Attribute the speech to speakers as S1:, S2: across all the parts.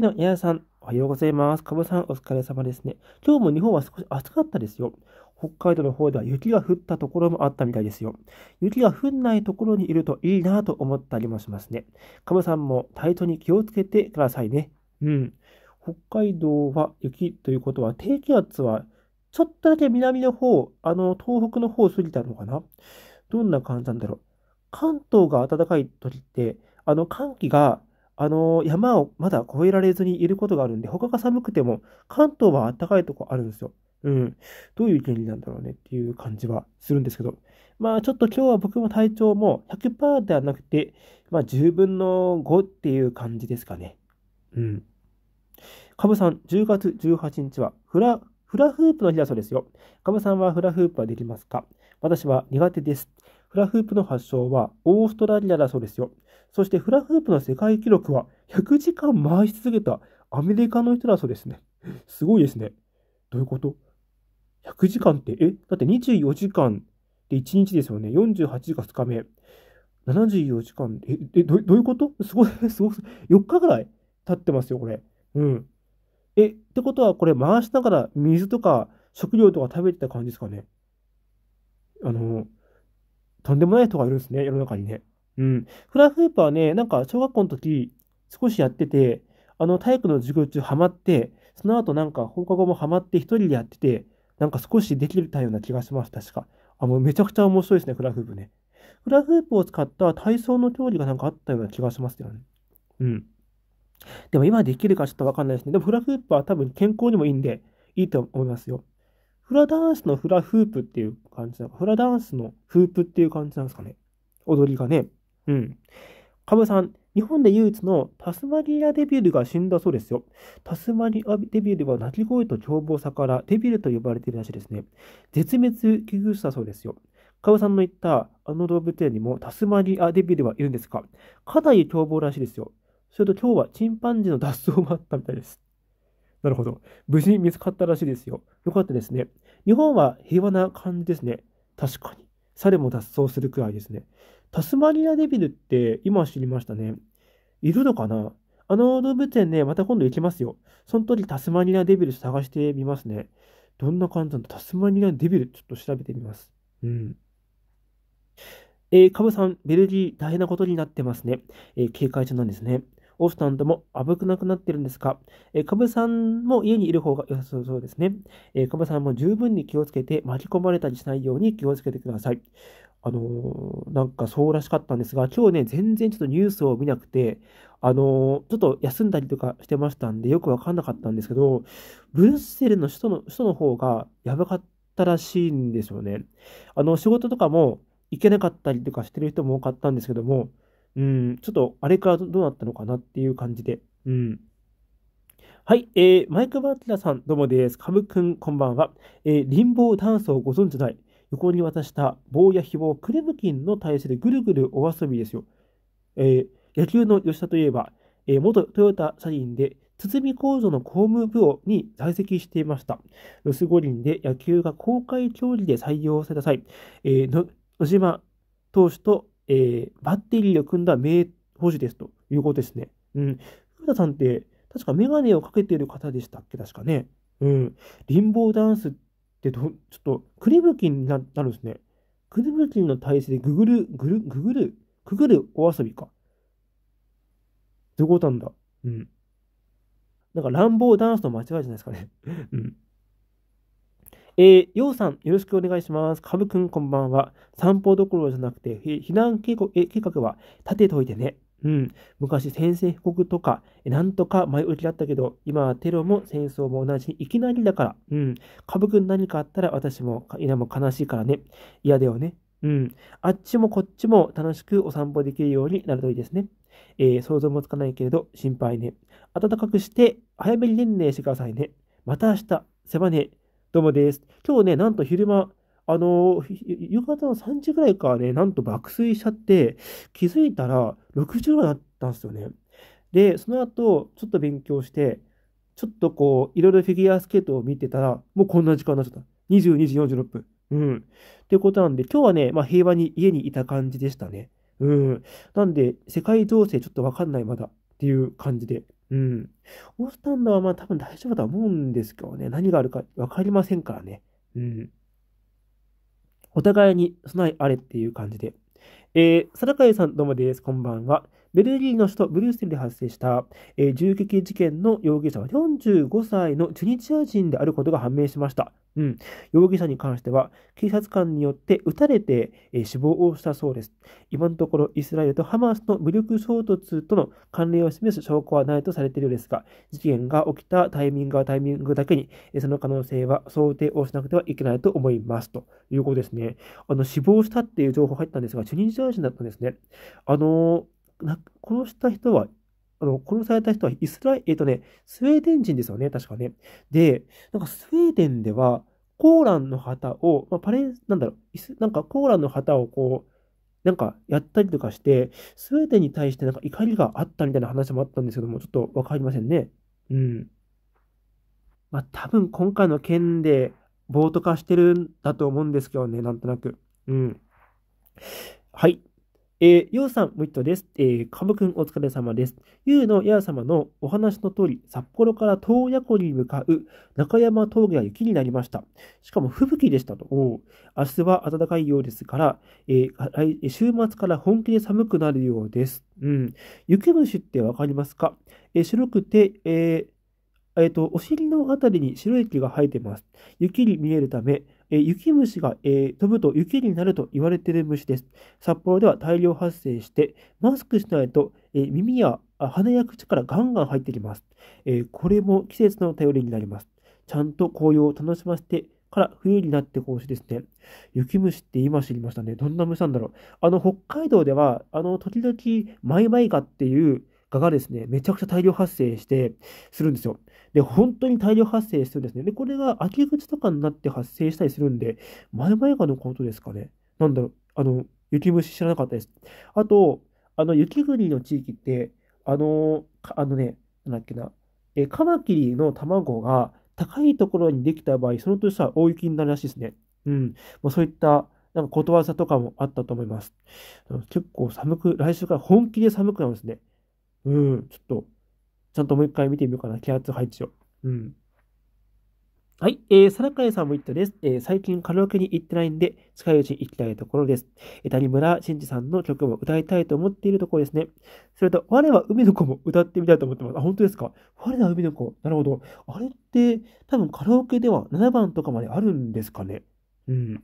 S1: の皆さん、おはようございます。かぶさん、お疲れ様ですね。今日も日本は少し暑かったですよ。北海道の方では雪が降ったところもあったみたいですよ。雪が降んないところにいるといいなと思ったりもしますね。かぶさんも体調に気をつけてくださいね。うん。北海道は雪ということは、低気圧はちょっとだけ南の方、あの、東北の方を過ぎたのかなどんな感じなんだろう。関東が暖かい時って、あの、寒気があの、山をまだ越えられずにいることがあるんで、他が寒くても、関東は暖かいとこあるんですよ。うん。どういう原理なんだろうねっていう感じはするんですけど。まあちょっと今日は僕も体調も100%ではなくて、まあ10分の5っていう感じですかね。うん。カブさん、10月18日はフラ、フラフープの日だそうですよ。カブさんはフラフープはできますか私は苦手です。フラフープの発祥はオーストラリアだそうですよ。そしてフラフープの世界記録は100時間回し続けたアメリカの人だそうですね。すごいですね。どういうこと ?100 時間って、えだって24時間って1日ですよね。48時間2日目。74時間、え、えどどういうことすごい、すごく、4日ぐらい経ってますよ、これ。うん。え、ってことは、これ回しながら水とか食料とか食べてた感じですかね。あの、とんでもない人がいるんですね、世の中にね。うん。フラフープはね、なんか小学校の時少しやってて、あの体育の授業中ハマって、その後なんか放課後もハマって一人でやってて、なんか少しできたような気がします、確か。あ、もうめちゃくちゃ面白いですね、フラフープね。フラフープを使った体操の競技がなんかあったような気がしますよね。うん。でも今できるかちょっとわかんないですね。でもフラフープは多分健康にもいいんで、いいと思いますよ。フラダンスのフラフープっていう感じなのか、フラダンスのフープっていう感じなんですかね。踊りがね。うん。カブさん、日本で唯一のタスマニアデビルが死んだそうですよ。タスマニアデビルは鳴き声と凶暴さからデビルと呼ばれているらしいですね。絶滅危惧種だそうですよ。カブさんの言ったあの動物園にもタスマニアデビルはいるんですかかなり凶暴らしいですよ。それと今日はチンパンジーの脱走もあったみたいです。なるほど。無事に見つかったらしいですよ。よかったですね。日本は平和な感じですね。確かに。猿も脱走するくらいですね。タスマニアデビルって今知りましたね。いるのかなあの動物園ね、また今度行きますよ。その時タスマニアデビル探してみますね。どんな感じなのタスマニアデビルちょっと調べてみます。うん。えー、カブさん、ベルギー大変なことになってますね。えー、警戒中なんですね。オフタンとも危なくなってるんですかえー、カブさんも家にいる方が良さそうですね。えー、カブさんも十分に気をつけて巻き込まれたりしないように気をつけてください。あのー、なんかそうらしかったんですが、今日ね、全然ちょっとニュースを見なくて、あのー、ちょっと休んだりとかしてましたんで、よくわかんなかったんですけど、ブルッセルの首都の、首都の方がやばかったらしいんですよね。あの、仕事とかも行けなかったりとかしてる人も多かったんですけども、うん、ちょっとあれからどうなったのかなっていう感じで、うん。はい、えー、マイク・バーティラさん、どうもです。カムくん、こんばんは。えー、リンボーダンスをご存知ない。横に渡した棒や紐をクレムキンの体勢でぐるぐるお遊びですよ。えー、野球の吉田といえば、えー、元トヨタ社員で、堤工場の公務部をに在籍していました。ロス五輪で野球が公開競技で採用された際、えー、の野島投手と、えー、バッテリーを組んだ名保手ですということですね。うん。福田さんって、確かメガネをかけている方でしたっけ確かね。うん。リンボーダンスっで、ちょっと、くりぶきになるんですね。くりぶきの体勢でググる、グる、ググる、ググるお遊びか。どういうことなんだ。うん。なんか乱暴ダンスと間違いじゃないですかね。うん。えー、ようさん、よろしくお願いします。かぶくん、こんばんは。散歩どころじゃなくて、避難計画え計画は立てといてね。うん、昔宣戦布告とか、なんとか前置きだったけど、今はテロも戦争も同じいきなりだから、うん、家部君何かあったら私も、いも悲しいからね。嫌だよね。うん、あっちもこっちも楽しくお散歩できるようになるといいですね。えー、想像もつかないけれど、心配ね。暖かくして、早めに年齢してくださいね。また明日、せばね。どうもです。今日ね、なんと昼間、あの、夕方の3時ぐらいからね、なんと爆睡しちゃって、気づいたら6時ぐらいになったんですよね。で、その後、ちょっと勉強して、ちょっとこう、いろいろフィギュアスケートを見てたら、もうこんな時間になっちゃった。22時46分。うん。っていうことなんで、今日はね、まあ平和に家にいた感じでしたね。うん。なんで、世界情勢ちょっとわかんないまだっていう感じで。うん。オースタンドはまあ多分大丈夫だと思うんですけどね。何があるかわかりませんからね。うん。お互いに備えあれっていう感じで、えー、定海さんどうもです。こんばんは。ベルギーの首都ブリュッセルで発生した、えー、銃撃事件の容疑者は45歳のチュニジア人であることが判明しました。うん、容疑者に関しては、警察官によって撃たれて、えー、死亡をしたそうです。今のところ、イスラエルとハマスの武力衝突との関連を示す証拠はないとされているようですが、事件が起きたタイミングはタイミングだけに、えー、その可能性は想定をしなくてはいけないと思います。ということですね。あの死亡したっていう情報入ったんですが、チュニア男子だったんですね。あの殺した人は、あの、殺された人はイスラエル、えっ、ー、とね、スウェーデン人ですよね、確かね。で、なんかスウェーデンでは、コーランの旗を、まあ、パレン、なんだろう、なんかコーランの旗をこう、なんかやったりとかして、スウェーデンに対してなんか怒りがあったみたいな話もあったんですけども、ちょっとわかりませんね。うん。まあ多分今回の件で暴徒化してるんだと思うんですけどね、なんとなく。うん。はい。えー、ようさん、もいットです。えー、かぶくん、お疲れ様です。ゆうのやー様のお話の通り、札幌から洞爺湖に向かう中山峠が雪になりました。しかも、吹雪でしたと。明日は暖かいようですから、えー、週末から本気で寒くなるようです。うん。雪虫ってわかりますか、えー、白くて、えーえっ、ー、と、お尻のあたりに白い毛が生えてます。雪に見えるため、え雪虫が、え飛ぶと雪になると言われている虫です。札幌では大量発生して、マスクしないと、え耳や鼻や口からガンガン入ってきます、えこれも季節の頼りになります。ちゃんと紅葉を楽しませてから冬になってほしいですね。雪虫って今知りましたね。どんな虫なんだろう。あの、北海道では、あの、時々、マイマイガっていう、ガがですね、めちゃくちゃ大量発生して、するんですよ。で、本当に大量発生するんですね。で、これが秋口とかになって発生したりするんで、前々かのことですかね。なんだろう、あの、雪虫知らなかったです。あと、あの、雪国の地域って、あの、あのね、なんだっけな、えカマキリの卵が高いところにできた場合、その年は大雪になるらしいですね。うん。まあ、そういった、なんかことわざとかもあったと思います。結構寒く、来週から本気で寒くなるんですね。うん、ちょっとちゃんともう一回見てみようかな、気圧配置を。うん。はい。えー、サラカエさんも言ったです。えー、最近カラオケに行ってないんで、近いうちに行きたいところです。えー、谷村新司さんの曲も歌いたいと思っているところですね。それと、我は海の子も歌ってみたいと思ってます。あ、本当ですか我は海の子。なるほど。あれって、多分カラオケでは7番とかまであるんですかね。うん。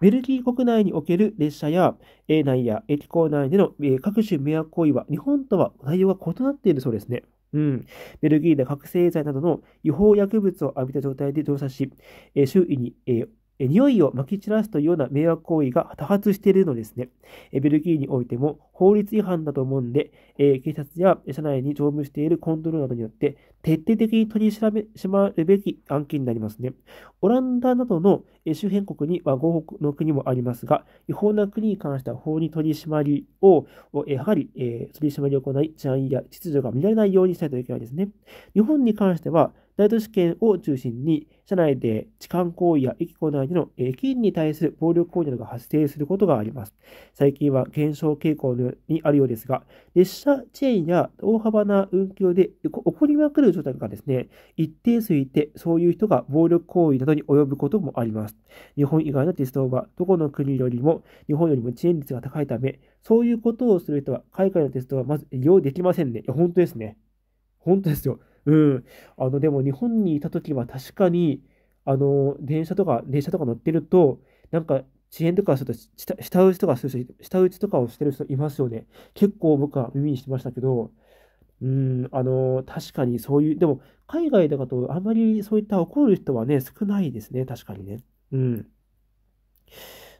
S1: ベルギー国内における列車や、え内や駅構内での、え各種迷惑行為は日本とは内容が異なっているそうですね。うん、ベルギーで覚醒剤などの違法薬物を浴びた状態で乗車し、え周囲に、え匂いを撒き散らすというような迷惑行為が多発しているのですね。ベルギーにおいても法律違反だと思うんで、え警察や社内に乗務しているコントロールなどによって徹底的に取り調べしまるべき案件になりますね。オランダなどの周辺国には合法の国もありますが、違法な国に関しては法に取り締まりを、やはり、え取り締まりを行い、治安や秩序が乱れないようにしたいといけないですね。日本に関しては、大都市圏を中心に、社内で痴漢行為や駅構内での駅員に対する暴力行為などが発生することがあります。最近は減少傾向にあるようですが、列車遅延や大幅な運休で起こりまくる状態がですね、一定数いて、そういう人が暴力行為などに及ぶこともあります。日本以外の鉄道は、どこの国よりも、日本よりも遅延率が高いため、そういうことをする人は、海外の鉄道はまず利用できませんね。いや、本当ですね。本当ですよ。うん。あの、でも日本にいた時は確かに、あの、電車とか、電車とか乗ってると、なんか遅延とかすると下、打ちとかする人、下打ちとかをしてる人いますよね。結構僕は耳にしてましたけど、うん、あの、確かにそういう、でも、海外だとあまりそういった怒る人はね、少ないですね、確かにね。うん。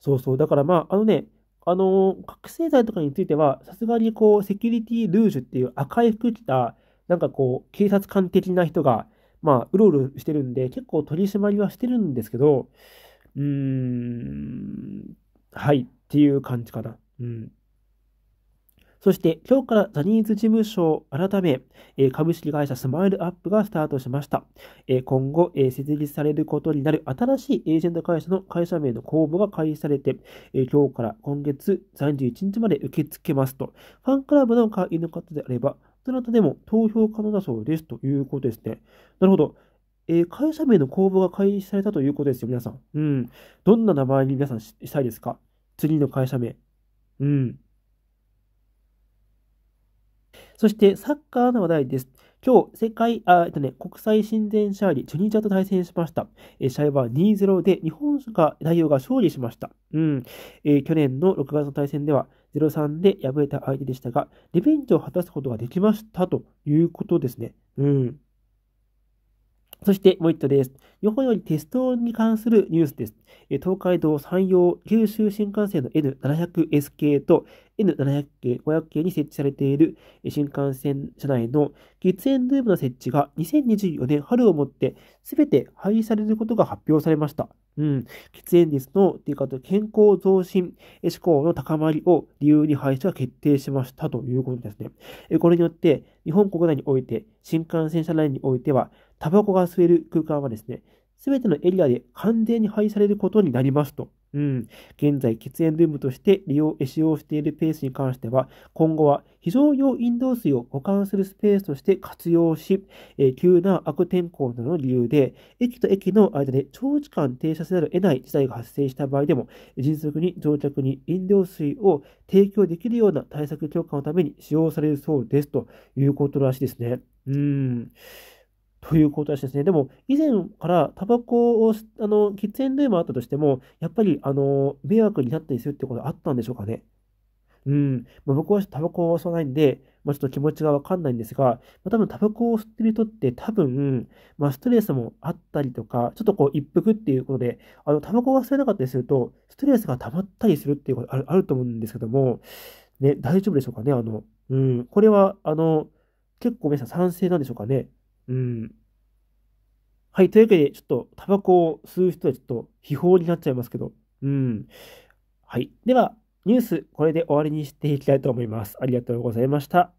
S1: そうそう。だからまあ、あのね、あの、覚醒剤とかについては、さすがにこう、セキュリティルージュっていう赤い服着た、なんかこう、警察官的な人が、まあ、うろうろしてるんで、結構取り締まりはしてるんですけど、うーん、はい、っていう感じかな。うん。そして、今日からジャニーズ事務所改め、え株式会社スマイルアップがスタートしました。え今後、え設立されることになる新しいエージェント会社の会社名の公募が開始されて、え今日から今月31日まで受け付けますと、ファンクラブの会員の方であれば、どなたでも投票可能だそうですということですね。なるほど。えー、会社名の公募が開始されたということですよ、皆さん。うん。どんな名前に皆さんしたいですか次の会社名。うん。そして、サッカーの話題です。今日、世界、あ、えっとね、国際親善ーリー、チュニジアと対戦しました。え試合は2-0で日本が、代表が勝利しました。うん。えー、去年の6月の対戦では、0-3で敗れた相手でしたが、リベンジを果たすことができましたということですね。うん。そしてもう一度です。日本よりテストに関するニュースです。東海道山陽九州新幹線の N700S 系と N700 系、500系に設置されている新幹線車内の喫煙ルームの設置が2024年春をもって全て廃止されることが発表されました。うん、喫煙率のっていうか、健康増進志向の高まりを理由に廃止が決定しましたということですね。これによって、日本国内において、新幹線車内においては、タバコが吸える空間はですね、すべてのエリアで完全に廃止されることになりますとうん、現在、喫煙ルームとして利用、使用しているペースに関しては、今後は非常用飲料水を保管するスペースとして活用し、えー、急な悪天候などの理由で、駅と駅の間で長時間停車せざるを得ない事態が発生した場合でも、迅速に乗客に飲料水を提供できるような対策強化のために使用されるそうですということらしいですね。うん。ということらしいですね。でも、以前からタバコを、あの、喫煙ルームあったとしても、やっぱり、あの、迷惑になったりするってことあったんでしょうかね。うん。まあ、僕はタバコを吸わないんで、まあ、ちょっと気持ちがわかんないんですが、まあ、多分タバコを吸ってる人って多分、まあ、ストレスもあったりとか、ちょっとこう一服っていうことで、あの、タバコが吸えなかったりすると、ストレスが溜まったりするっていうことあるあると思うんですけども、ね、大丈夫でしょうかね、あの、うん、これは、あの、結構皆さん賛成なんでしょうかね。うん。はい、というわけで、ちょっと、タバコを吸う人はちょっと、秘宝になっちゃいますけど、うん。はい。では、ニュース、これで終わりにしていきたいと思います。ありがとうございました。